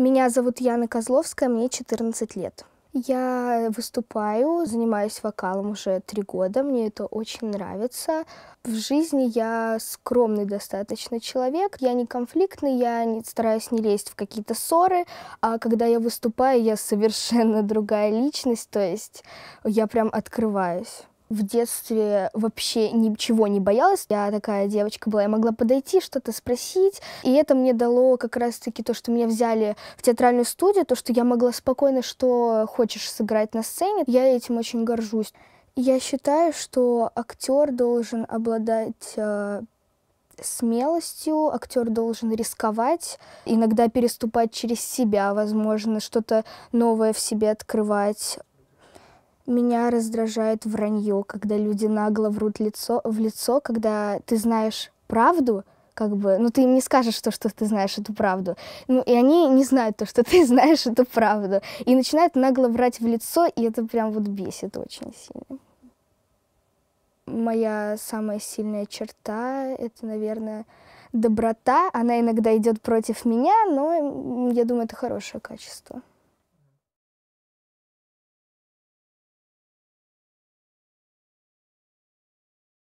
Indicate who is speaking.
Speaker 1: Меня зовут Яна Козловская, мне 14 лет. Я выступаю, занимаюсь вокалом уже три года, мне это очень нравится. В жизни я скромный достаточно человек, я не конфликтный, я не, стараюсь не лезть в какие-то ссоры, а когда я выступаю, я совершенно другая личность, то есть я прям открываюсь в детстве вообще ничего не боялась. Я такая девочка была, я могла подойти, что-то спросить. И это мне дало как раз-таки то, что меня взяли в театральную студию, то, что я могла спокойно что хочешь сыграть на сцене. Я этим очень горжусь. Я считаю, что актер должен обладать э, смелостью, актер должен рисковать, иногда переступать через себя, возможно, что-то новое в себе открывать. Меня раздражает вранье, когда люди нагло врут лицо, в лицо, когда ты знаешь правду, как бы, ну ты им не скажешь то, что ты знаешь эту правду. Ну и они не знают то, что ты знаешь эту правду. И начинают нагло врать в лицо, и это прям вот бесит очень сильно. Моя самая сильная черта — это, наверное, доброта. Она иногда идет против меня, но я думаю, это хорошее качество.